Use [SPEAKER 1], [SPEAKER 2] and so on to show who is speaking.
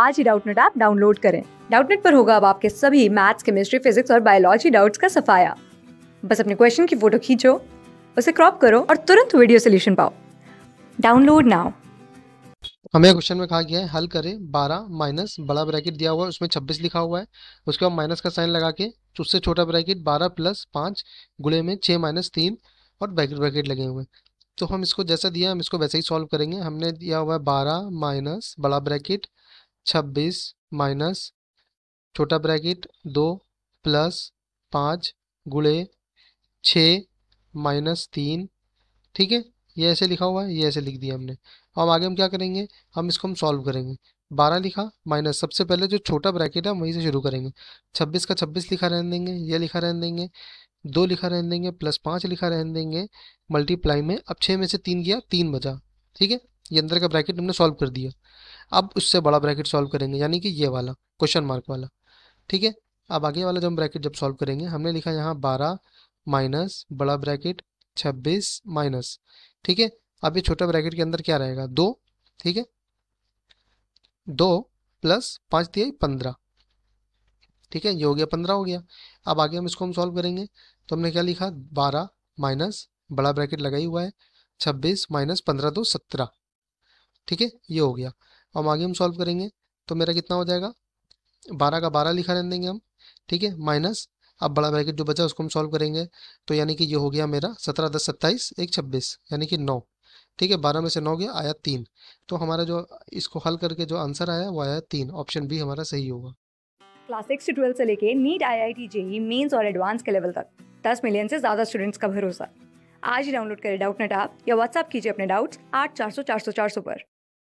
[SPEAKER 1] आज ही Doubtnut app download करें डाउटनेट पर होगा अब आपके सभी मैथ्स केमिस्ट्री फिजिक्स और बायोलॉजी डाउट्स का सफाया बस अपने क्वेश्चन की फोटो खींचो उसे क्रॉप करो और तुरंत वीडियो सोल्यूशन पाओ डाउनलोड नाउ
[SPEAKER 2] हमें क्वेश्चन में कहा गया है हल करें बारह माइनस बड़ा ब्रैकेट दिया हुआ है उसमें छब्बीस लिखा हुआ है उसके बाद माइनस का साइन लगा के उससे छोटा ब्रैकेट बारह प्लस पाँच गुड़े में छः माइनस तीन और ब्रैकेट ब्रैकेट लगे हुए हैं तो हम इसको जैसा दिया हम इसको वैसे ही सॉल्व करेंगे हमने दिया हुआ है बारह माइनस बड़ा ब्रैकेट छब्बीस माइनस छोटा ब्रैकेट दो प्लस पाँच गुड़े छ माइनस तीन ठीक है ये ऐसे लिखा हुआ है ये ऐसे लिख दिया हमने अब आगे हम क्या करेंगे हम इसको हम सॉल्व करेंगे बारह लिखा माइनस सबसे पहले जो छोटा ब्रैकेट है हम वहीं से शुरू करेंगे छब्बीस का छब्बीस लिखा रहने देंगे ये लिखा रहने देंगे दो लिखा रहने देंगे प्लस पाँच लिखा रहने देंगे मल्टीप्लाई में अब छः में से तीन किया तीन बजा ठीक है ये अंदर का ब्रैकेट हमने सॉल्व कर दिया अब उससे बड़ा ब्रैकेट सॉल्व करेंगे यानी कि ये वाला क्वेश्चन मार्क वाला ठीक है अब आगे वाला जो हम ब्रैकेट जब सॉल्व करेंगे हमने लिखा यहाँ बारह माइनस बड़ा ब्रैकेट छब्बीस माइनस ठीक है अब ये छोटा ब्रैकेट के अंदर क्या रहेगा दो ठीक है दो प्लस पाँच दिए पंद्रह ठीक है ये हो गया पंद्रह हो गया अब आगे हम इसको हम सॉल्व करेंगे तो हमने क्या लिखा बारह माइनस बड़ा ब्रैकेट लगाई हुआ है छब्बीस माइनस पंद्रह दो तो सत्रह ठीक है ये हो गया और आगे हम सॉल्व करेंगे तो मेरा कितना हो जाएगा बारह का बारह लिखा रहने देंगे हम ठीक है माइनस अब बड़ा ब्रैकेट जो बचा उसको हम सॉल्व करेंगे तो यानी कि ये हो गया मेरा सत्रह दस सत्ताईस एक छब्बीस यानी कि नौ ठीक है बारह में से नौ गया आया तीन तो हमारा जो इसको हल करके जो आंसर आया वो आया तीन ऑप्शन बी हमारा सही होगा
[SPEAKER 1] क्लास सिक्स से ट्वेल्व से लेके NEET I I T JEE mains और एडवांस के लेवल तक दस मिलियन से ज़्यादा स्टूडेंट्स का भरोसा आज ही डाउनलोड करें डाउट नेट आप या व्हाट्सअप कीजिए अपने डाउट्स आठ चार सौ चार सौ चार सौ पर